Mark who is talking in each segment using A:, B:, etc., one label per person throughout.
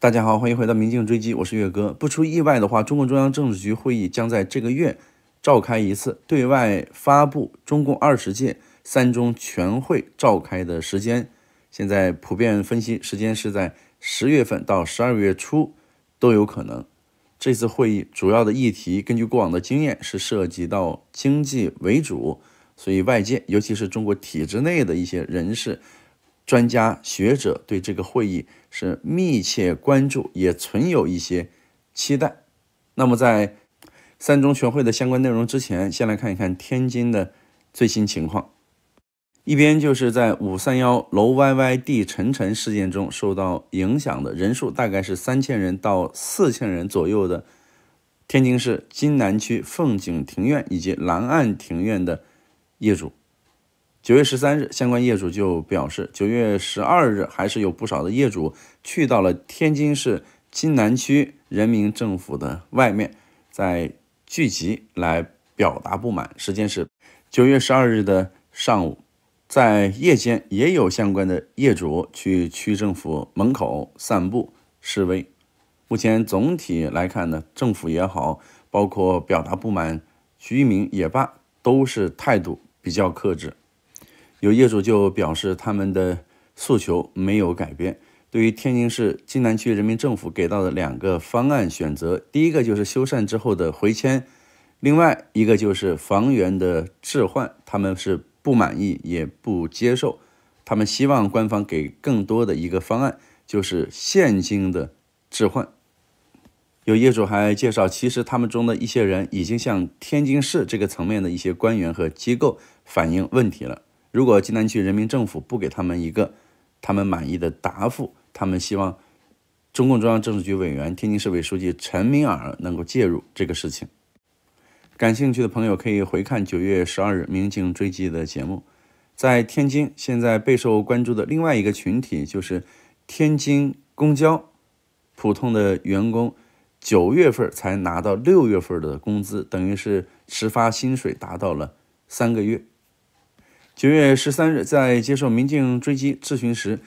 A: 大家好，欢迎回到《明镜追击》，我是月哥。不出意外的话，中共中央政治局会议将在这个月召开一次，对外发布中共二十届三中全会召开的时间。现在普遍分析，时间是在十月份到十二月初都有可能。这次会议主要的议题，根据过往的经验，是涉及到经济为主，所以外界，尤其是中国体制内的一些人士。专家学者对这个会议是密切关注，也存有一些期待。那么，在三中全会的相关内容之前，先来看一看天津的最新情况。一边就是在五三幺楼 YYD 沉沉事件中受到影响的人数大概是三千人到四千人左右的天津市津南区凤景庭院以及蓝岸庭院的业主。九月十三日，相关业主就表示，九月十二日还是有不少的业主去到了天津市津南区人民政府的外面，在聚集来表达不满。时间是九月十二日的上午，在夜间也有相关的业主去区政府门口散步示威。目前总体来看呢，政府也好，包括表达不满居民也罢，都是态度比较克制。有业主就表示，他们的诉求没有改变。对于天津市津南区人民政府给到的两个方案选择，第一个就是修缮之后的回迁，另外一个就是房源的置换，他们是不满意也不接受。他们希望官方给更多的一个方案，就是现金的置换。有业主还介绍，其实他们中的一些人已经向天津市这个层面的一些官员和机构反映问题了。如果津南区人民政府不给他们一个他们满意的答复，他们希望中共中央政治局委员、天津市委书记陈敏尔能够介入这个事情。感兴趣的朋友可以回看九月十二日民警追击的节目。在天津，现在备受关注的另外一个群体就是天津公交普通的员工，九月份才拿到六月份的工资，等于是迟发薪水达到了三个月。九月十三日，在接受《民警追击》咨询时，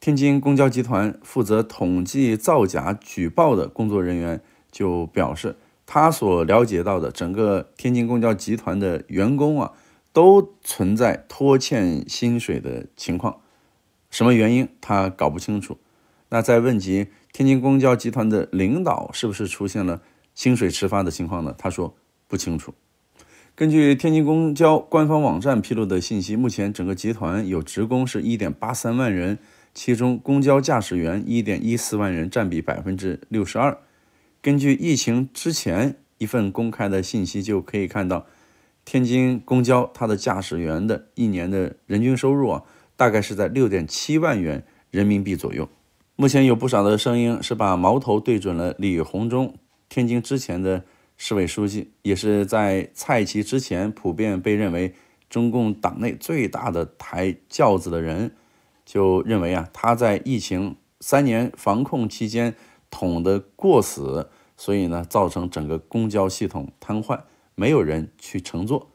A: 天津公交集团负责统计造假举报的工作人员就表示，他所了解到的整个天津公交集团的员工啊，都存在拖欠薪水的情况。什么原因，他搞不清楚。那在问及天津公交集团的领导是不是出现了薪水迟发的情况呢？他说不清楚。根据天津公交官方网站披露的信息，目前整个集团有职工是一点八三万人，其中公交驾驶员一点一四万人，占比百分之六十二。根据疫情之前一份公开的信息就可以看到，天津公交它的驾驶员的一年的人均收入啊，大概是在六点七万元人民币左右。目前有不少的声音是把矛头对准了李鸿忠，天津之前的。市委书记也是在蔡奇之前，普遍被认为中共党内最大的抬轿子的人，就认为啊，他在疫情三年防控期间捅得过死，所以呢，造成整个公交系统瘫痪，没有人去乘坐。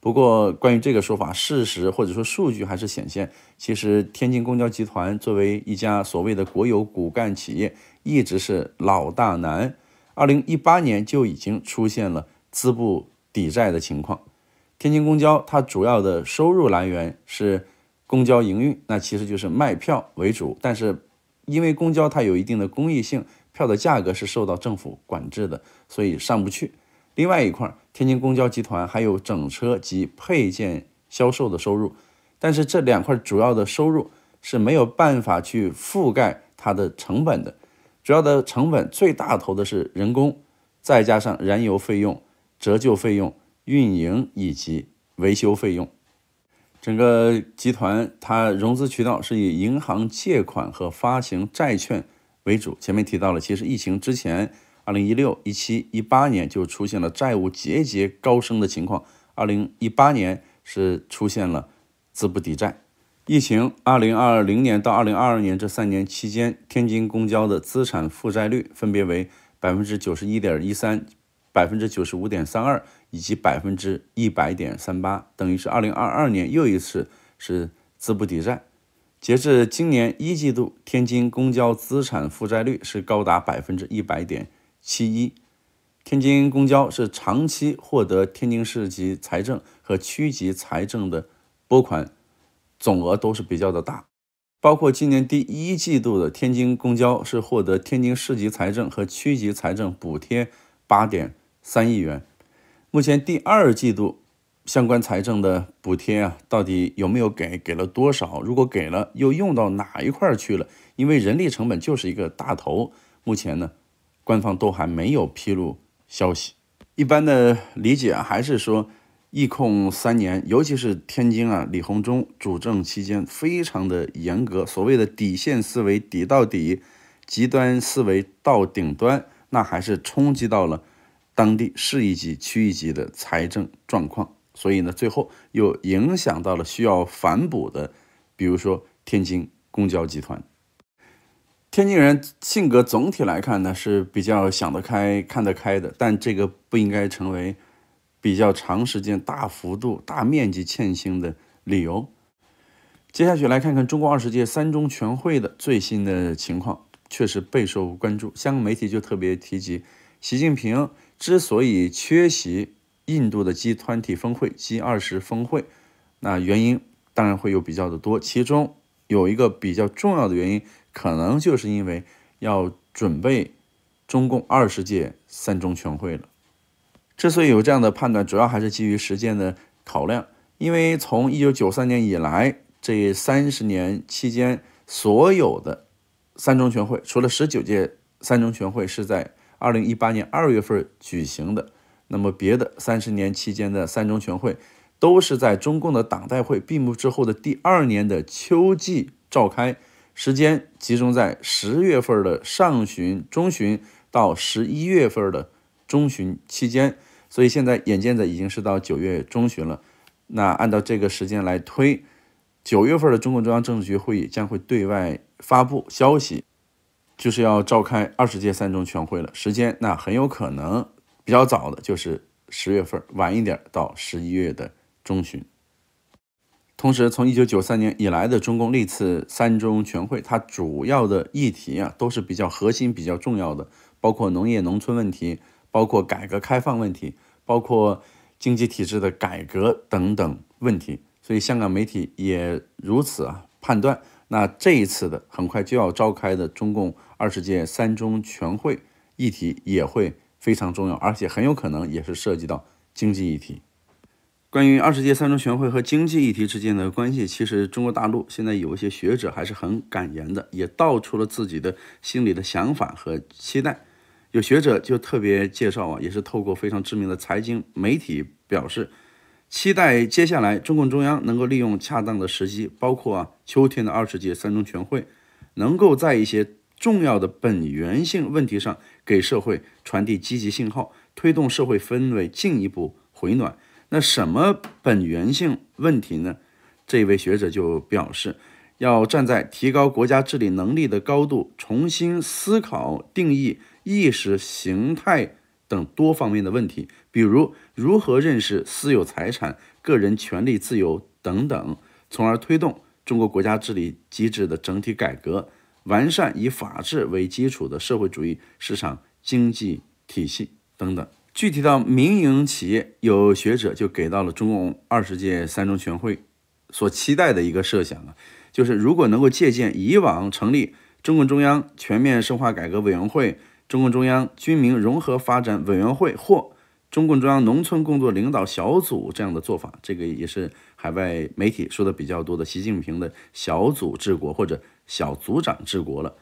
A: 不过，关于这个说法，事实或者说数据还是显现，其实天津公交集团作为一家所谓的国有骨干企业，一直是老大难。二零一八年就已经出现了资不抵债的情况。天津公交它主要的收入来源是公交营运，那其实就是卖票为主。但是因为公交它有一定的公益性，票的价格是受到政府管制的，所以上不去。另外一块，天津公交集团还有整车及配件销售的收入，但是这两块主要的收入是没有办法去覆盖它的成本的。主要的成本最大头的是人工，再加上燃油费用、折旧费用、运营以及维修费用。整个集团它融资渠道是以银行借款和发行债券为主。前面提到了，其实疫情之前，二零一六、一七、一八年就出现了债务节节高升的情况，二零一八年是出现了资不抵债。疫情二零二零年到二零二二年这三年期间，天津公交的资产负债率分别为百分之九十一点一三、百分之九十五点三二以及百分之一百点三八，等于是二零二二年又一次是资不抵债。截至今年一季度，天津公交资产负债率是高达百分之一百点七一。天津公交是长期获得天津市级财政和区级财政的拨款。总额都是比较的大，包括今年第一季度的天津公交是获得天津市级财政和区级财政补贴八点三亿元。目前第二季度相关财政的补贴啊，到底有没有给？给了多少？如果给了，又用到哪一块去了？因为人力成本就是一个大头，目前呢，官方都还没有披露消息。一般的理解啊，还是说。疫控三年，尤其是天津啊，李鸿忠主政期间非常的严格，所谓的底线思维，底到底，极端思维到顶端，那还是冲击到了当地市一级、区一级的财政状况，所以呢，最后又影响到了需要反哺的，比如说天津公交集团。天津人性格总体来看呢是比较想得开、看得开的，但这个不应该成为。比较长时间、大幅度、大面积欠薪的理由。接下去来看看中国二十届三中全会的最新的情况，确实备受关注。香港媒体就特别提及，习近平之所以缺席印度的 g 团体峰会 g 二十峰会，那原因当然会有比较的多，其中有一个比较重要的原因，可能就是因为要准备中共二十届三中全会了。之所以有这样的判断，主要还是基于实践的考量。因为从一九九三年以来这三十年期间，所有的三中全会，除了十九届三中全会是在二零一八年二月份举行的，那么别的三十年期间的三中全会，都是在中共的党代会闭幕之后的第二年的秋季召开，时间集中在十月份的上旬、中旬到十一月份的中旬期间。所以现在眼见着已经是到九月中旬了，那按照这个时间来推，九月份的中共中央政治局会议将会对外发布消息，就是要召开二十届三中全会了。时间那很有可能比较早的，就是十月份，晚一点到十一月的中旬。同时，从一九九三年以来的中共历次三中全会，它主要的议题啊都是比较核心、比较重要的，包括农业农村问题。包括改革开放问题，包括经济体制的改革等等问题，所以香港媒体也如此啊判断。那这一次的很快就要召开的中共二十届三中全会议题也会非常重要，而且很有可能也是涉及到经济议题。关于二十届三中全会和经济议题之间的关系，其实中国大陆现在有一些学者还是很敢言的，也道出了自己的心里的想法和期待。有学者就特别介绍啊，也是透过非常知名的财经媒体表示，期待接下来中共中央能够利用恰当的时机，包括啊秋天的二十届三中全会，能够在一些重要的本源性问题上给社会传递积极信号，推动社会氛围进一步回暖。那什么本源性问题呢？这位学者就表示。要站在提高国家治理能力的高度，重新思考定义意识形态等多方面的问题，比如如何认识私有财产、个人权利、自由等等，从而推动中国国家治理机制的整体改革，完善以法治为基础的社会主义市场经济体系等等。具体到民营企业，有学者就给到了中共二十届三中全会所期待的一个设想啊。就是如果能够借鉴以往成立中共中央全面深化改革委员会、中共中央军民融合发展委员会或中共中央农村工作领导小组这样的做法，这个也是海外媒体说的比较多的习近平的小组治国或者小组长治国了。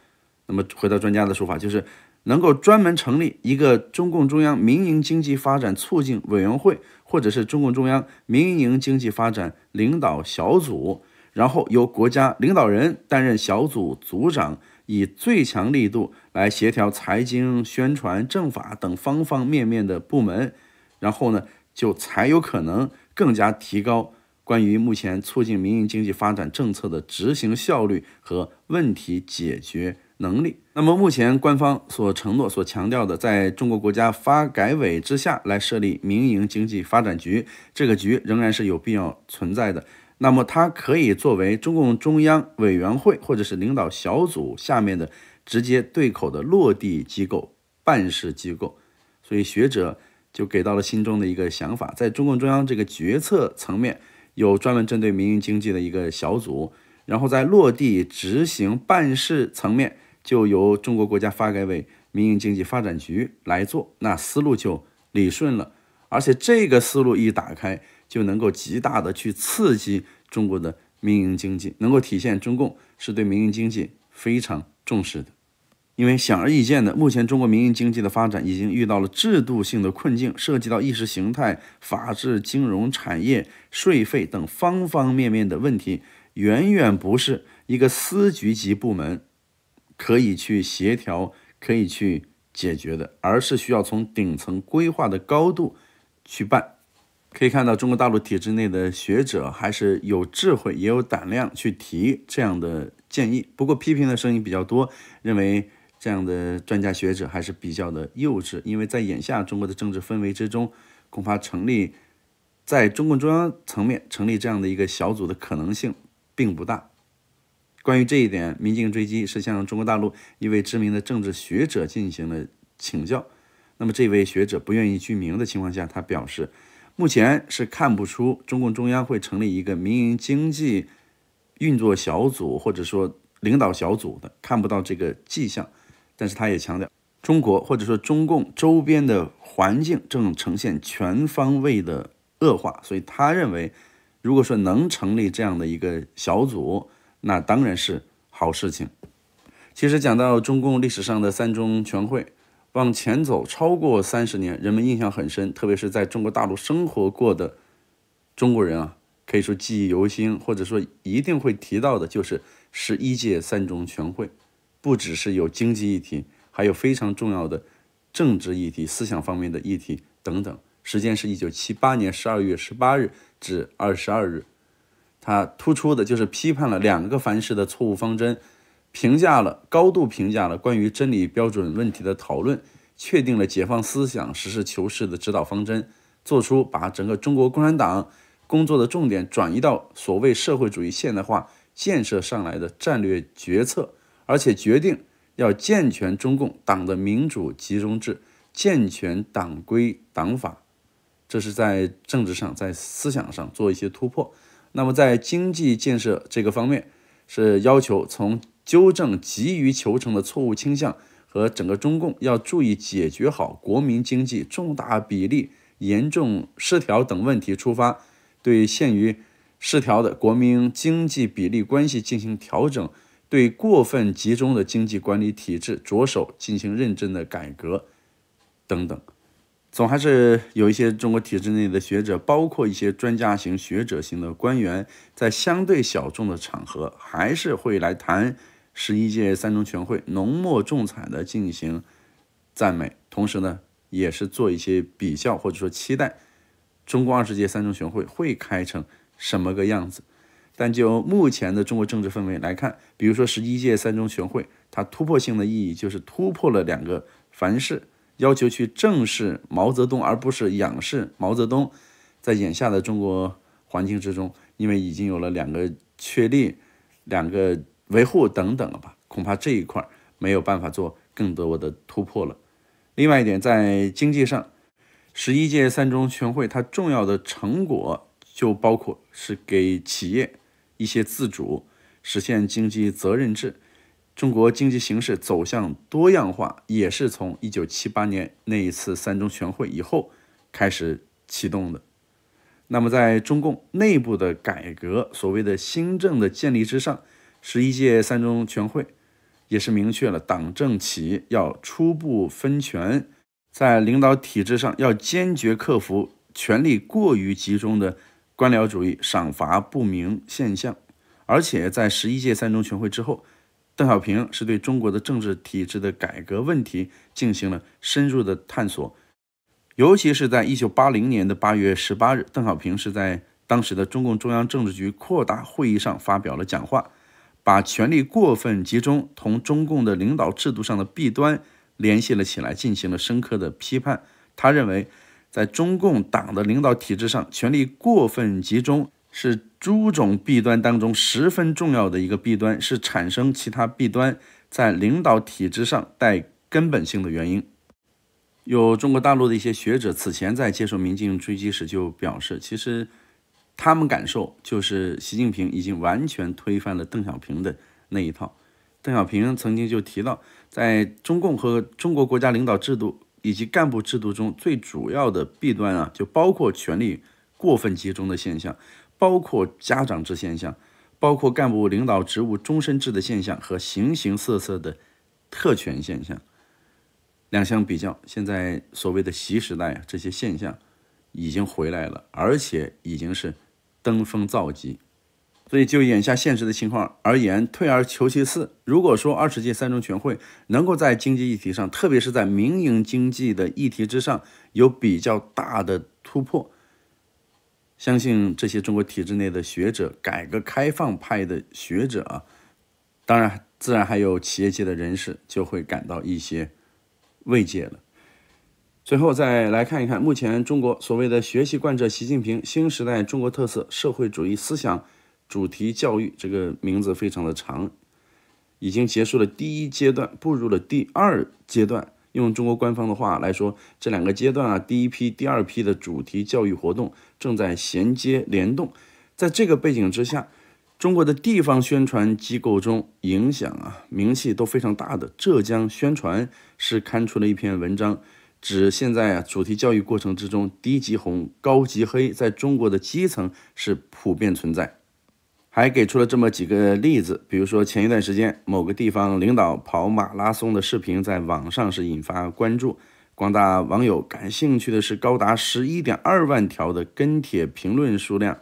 A: 那么回到专家的说法，就是能够专门成立一个中共中央民营经济发展促进委员会，或者是中共中央民营经济发展领导小组。然后由国家领导人担任小组组长，以最强力度来协调财经、宣传、政法等方方面面的部门，然后呢，就才有可能更加提高关于目前促进民营经济发展政策的执行效率和问题解决能力。那么，目前官方所承诺、所强调的，在中国国家发改委之下来设立民营经济发展局，这个局仍然是有必要存在的。那么，它可以作为中共中央委员会或者是领导小组下面的直接对口的落地机构、办事机构。所以，学者就给到了心中的一个想法：在中共中央这个决策层面有专门针对民营经济的一个小组，然后在落地执行办事层面就由中国国家发改委民营经济发展局来做。那思路就理顺了，而且这个思路一打开。就能够极大的去刺激中国的民营经济，能够体现中共是对民营经济非常重视的，因为显而易见的，目前中国民营经济的发展已经遇到了制度性的困境，涉及到意识形态、法治、金融、产业、税费等方方面面的问题，远远不是一个司局级部门可以去协调、可以去解决的，而是需要从顶层规划的高度去办。可以看到，中国大陆体制内的学者还是有智慧，也有胆量去提这样的建议。不过，批评的声音比较多，认为这样的专家学者还是比较的幼稚。因为在眼下中国的政治氛围之中，恐怕成立在中共中央层面成立这样的一个小组的可能性并不大。关于这一点，民进追击是向中国大陆一位知名的政治学者进行了请教。那么，这位学者不愿意具名的情况下，他表示。目前是看不出中共中央会成立一个民营经济运作小组或者说领导小组的，看不到这个迹象。但是他也强调，中国或者说中共周边的环境正呈现全方位的恶化，所以他认为，如果说能成立这样的一个小组，那当然是好事情。其实讲到中共历史上的三中全会。往前走超过三十年，人们印象很深，特别是在中国大陆生活过的中国人啊，可以说记忆犹新，或者说一定会提到的，就是十一届三中全会。不只是有经济议题，还有非常重要的政治议题、思想方面的议题等等。时间是一九七八年十二月十八日至二十二日。它突出的就是批判了两个凡是的错误方针。评价了，高度评价了关于真理标准问题的讨论，确定了解放思想、实事求是的指导方针，做出把整个中国共产党工作的重点转移到所谓社会主义现代化建设上来的战略决策，而且决定要健全中共党的民主集中制，健全党规党法，这是在政治上、在思想上做一些突破。那么在经济建设这个方面，是要求从。纠正急于求成的错误倾向，和整个中共要注意解决好国民经济重大比例严重失调等问题出发，对限于失调的国民经济比例关系进行调整，对过分集中的经济管理体制着手进行认真的改革等等，总还是有一些中国体制内的学者，包括一些专家型学者型的官员，在相对小众的场合，还是会来谈。十一届三中全会浓墨重彩的进行赞美，同时呢，也是做一些比较或者说期待，中共二十届三中全会会开成什么个样子？但就目前的中国政治氛围来看，比如说十一届三中全会，它突破性的意义就是突破了两个凡是要求去正视毛泽东，而不是仰视毛泽东。在眼下的中国环境之中，因为已经有了两个确立，两个。维护等等了吧，恐怕这一块儿没有办法做更多的突破了。另外一点，在经济上，十一届三中全会它重要的成果就包括是给企业一些自主实现经济责任制。中国经济形势走向多样化，也是从一九七八年那一次三中全会以后开始启动的。那么，在中共内部的改革，所谓的新政的建立之上。十一届三中全会也是明确了党政企要初步分权，在领导体制上要坚决克服权力过于集中的官僚主义、赏罚不明现象。而且在十一届三中全会之后，邓小平是对中国的政治体制的改革问题进行了深入的探索，尤其是在一九八零年的八月十八日，邓小平是在当时的中共中央政治局扩大会议上发表了讲话。把权力过分集中同中共的领导制度上的弊端联系了起来，进行了深刻的批判。他认为，在中共党的领导体制上，权力过分集中是诸种弊端当中十分重要的一个弊端，是产生其他弊端在领导体制上带根本性的原因。有中国大陆的一些学者此前在接受《民进追击》时就表示，其实。他们感受就是习近平已经完全推翻了邓小平的那一套。邓小平曾经就提到，在中共和中国国家领导制度以及干部制度中最主要的弊端啊，就包括权力过分集中的现象，包括家长制现象，包括干部领导职务终身制的现象和形形色色的特权现象。两相比较，现在所谓的“习时代”啊，这些现象已经回来了，而且已经是。登峰造极，所以就眼下现实的情况而言，退而求其次。如果说二十届三中全会能够在经济议题上，特别是在民营经济的议题之上有比较大的突破，相信这些中国体制内的学者、改革开放派的学者啊，当然自然还有企业界的人士，就会感到一些慰藉了。最后再来看一看，目前中国所谓的“学习贯彻习近平新时代中国特色社会主义思想”主题教育，这个名字非常的长，已经结束了第一阶段，步入了第二阶段。用中国官方的话来说，这两个阶段啊，第一批、第二批的主题教育活动正在衔接联动。在这个背景之下，中国的地方宣传机构中，影响啊、名气都非常大的浙江宣传是刊出了一篇文章。指现在啊，主题教育过程之中，低级红，高级黑，在中国的基层是普遍存在。还给出了这么几个例子，比如说前一段时间某个地方领导跑马拉松的视频，在网上是引发关注，广大网友感兴趣的是高达十一点二万条的跟帖评论数量，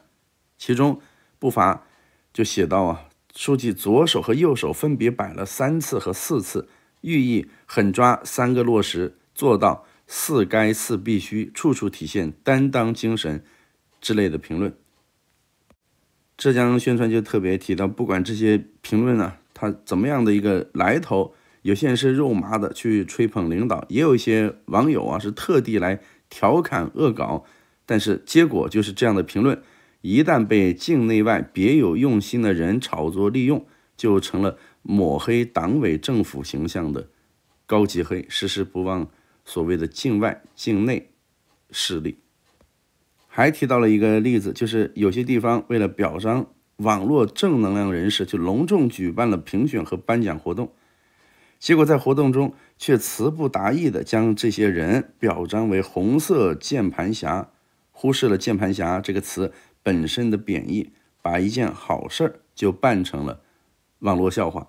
A: 其中不乏就写到啊，书记左手和右手分别摆了三次和四次，寓意狠抓三个落实，做到。似该似必须，处处体现担当精神之类的评论。浙江宣传就特别提到，不管这些评论呢，它怎么样的一个来头，有些人是肉麻的去吹捧领导，也有一些网友啊是特地来调侃恶搞，但是结果就是这样的评论，一旦被境内外别有用心的人炒作利用，就成了抹黑党委政府形象的高级黑，时时不忘。所谓的境外、境内势力，还提到了一个例子，就是有些地方为了表彰网络正能量人士，就隆重举办了评选和颁奖活动，结果在活动中却词不达意地将这些人表彰为“红色键盘侠”，忽视了“键盘侠”这个词本身的贬义，把一件好事儿就办成了网络笑话。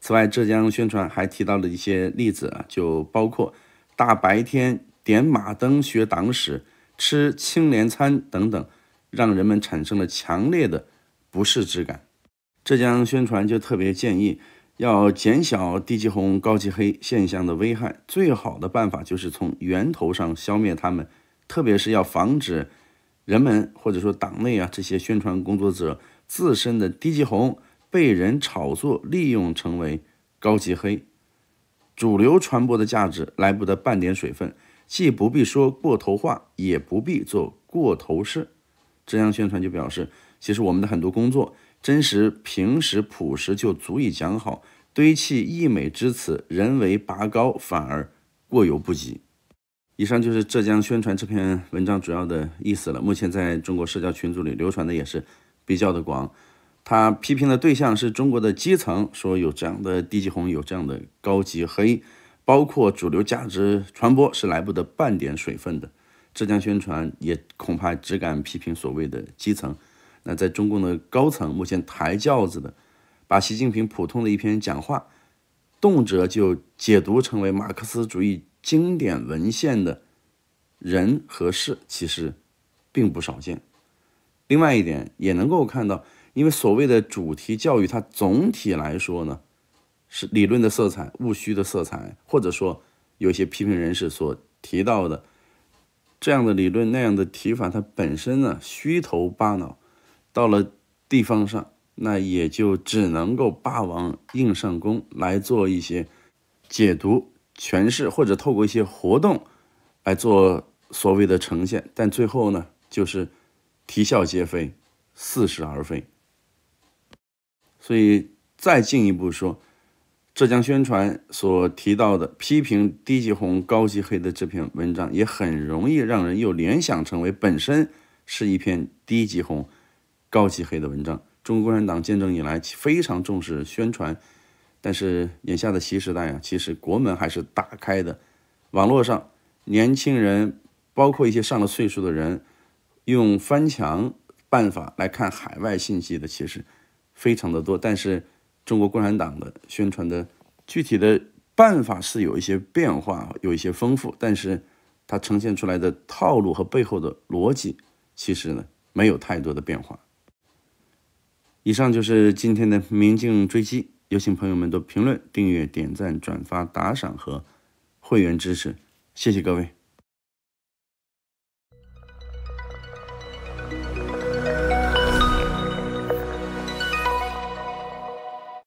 A: 此外，浙江宣传还提到了一些例子啊，就包括。大白天点马灯学党史、吃青莲餐等等，让人们产生了强烈的不适之感。浙江宣传就特别建议，要减小低级红、高级黑现象的危害，最好的办法就是从源头上消灭他们，特别是要防止人们或者说党内啊这些宣传工作者自身的低级红被人炒作利用成为高级黑。主流传播的价值来不得半点水分，既不必说过头话，也不必做过头事。浙江宣传就表示，其实我们的很多工作真实、平实、朴实就足以讲好，堆砌溢美之词、人为拔高反而过犹不及。以上就是浙江宣传这篇文章主要的意思了。目前在中国社交群组里流传的也是比较的广。他批评的对象是中国的基层，说有这样的低级红，有这样的高级黑，包括主流价值传播是来不得半点水分的。浙江宣传也恐怕只敢批评所谓的基层。那在中共的高层，目前抬轿子的，把习近平普通的一篇讲话，动辄就解读成为马克思主义经典文献的人和事，其实并不少见。另外一点，也能够看到。因为所谓的主题教育，它总体来说呢，是理论的色彩、务虚的色彩，或者说有些批评人士所提到的这样的理论、那样的提法，它本身呢虚头巴脑。到了地方上，那也就只能够霸王硬上弓来做一些解读、诠释，或者透过一些活动来做所谓的呈现，但最后呢，就是啼笑皆非、似是而非。所以，再进一步说，浙江宣传所提到的批评“低级红、高级黑”的这篇文章，也很容易让人又联想成为本身是一篇“低级红、高级黑”的文章。中国共产党建政以来，非常重视宣传，但是眼下的新时代啊，其实国门还是打开的，网络上年轻人，包括一些上了岁数的人，用翻墙办法来看海外信息的，其实。非常的多，但是中国共产党的宣传的具体的办法是有一些变化，有一些丰富，但是它呈现出来的套路和背后的逻辑，其实呢没有太多的变化。以上就是今天的明镜追击，有请朋友们的评论、订阅、点赞、转发、打赏和会员支持，谢谢各位。